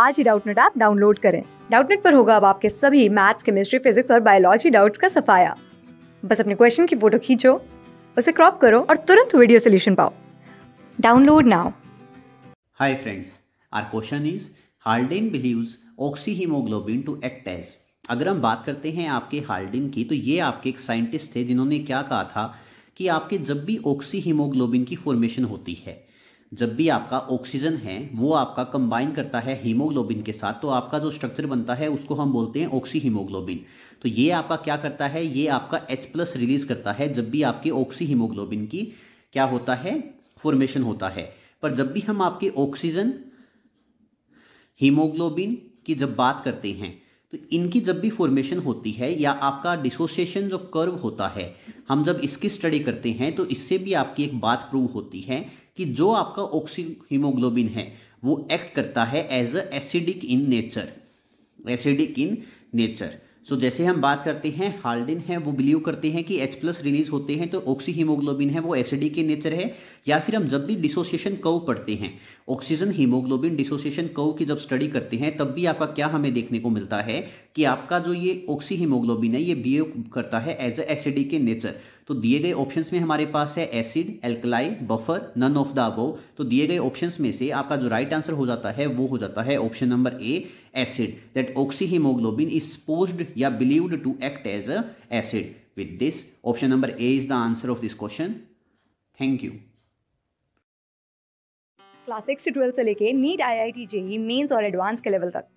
आज ही Doubtnut app download करें डाउटनेट पर होगा अब आपके सभी मैथ्स केमिस्ट्री फिजिक्स और बायोलॉजी डाउट्स का सफाया बस अपने क्वेश्चन की फोटो खींचो उसे क्रॉप करो और तुरंत वीडियो सोल्यूशन पाओ download now hi friends our question is Haldane believes oxyhaemoglobin to act as अगर हम बात करते हैं आपके हार्डिन की तो ये आपके एक साइंटिस्ट थे जिन्होंने क्या कहा था कि आपके जब भी ऑक्सी हीमोग्लोबिन की फॉर्मेशन होती है जब भी आपका ऑक्सीजन है वो आपका कंबाइन करता है हीमोग्लोबिन के साथ तो आपका जो स्ट्रक्चर बनता है उसको हम बोलते हैं ऑक्सी हीमोग्लोबिन तो ये आपका क्या करता है ये आपका एच प्लस रिलीज करता है जब भी आपके ऑक्सी हीमोग्लोबिन की क्या होता है फॉर्मेशन होता है पर जब भी हम आपके ऑक्सीजन हीमोग्लोबिन की जब बात करते हैं तो इनकी जब भी फॉर्मेशन होती है या आपका डिसोसिएशन जो कर्व होता है हम जब इसकी स्टडी करते हैं तो इससे भी आपकी एक बात प्रूव होती है कि जो आपका ऑक्सी हीमोग्लोबिन है वो एक्ट करता है as a acidic in nature acidic in nature so जैसे हम बात करते हैं हार्डिन है वो बिलीव करते हैं कि H प्लस रिलीज होते हैं तो ऑक्सी हीमोग्लोबिन है वो एसिडिक के नेचर है या फिर हम जब भी डिसोसिएशन कव पढ़ते हैं ऑक्सीजन हीमोग्लोबिन डिसोसिएशन कव की जब स्टडी करते हैं तब भी आपका क्या हमें देखने को मिलता है कि आपका जो ये ऑक्सी है ये बिहेव करता है एज ए एसिडिक के नेचर तो दिए गए ऑप्शंस में हमारे पास है acid alkali buffer none of the above तो दिए गए ऑप्शंस में से आपका जो राइट आंसर हो जाता है वो हो जाता है option number A acid that oxyhaemoglobin is posed या believed to act as a acid with this option number A is the answer of this question thank you class six से लेके NEET I I T JEE Mains और advance के level तक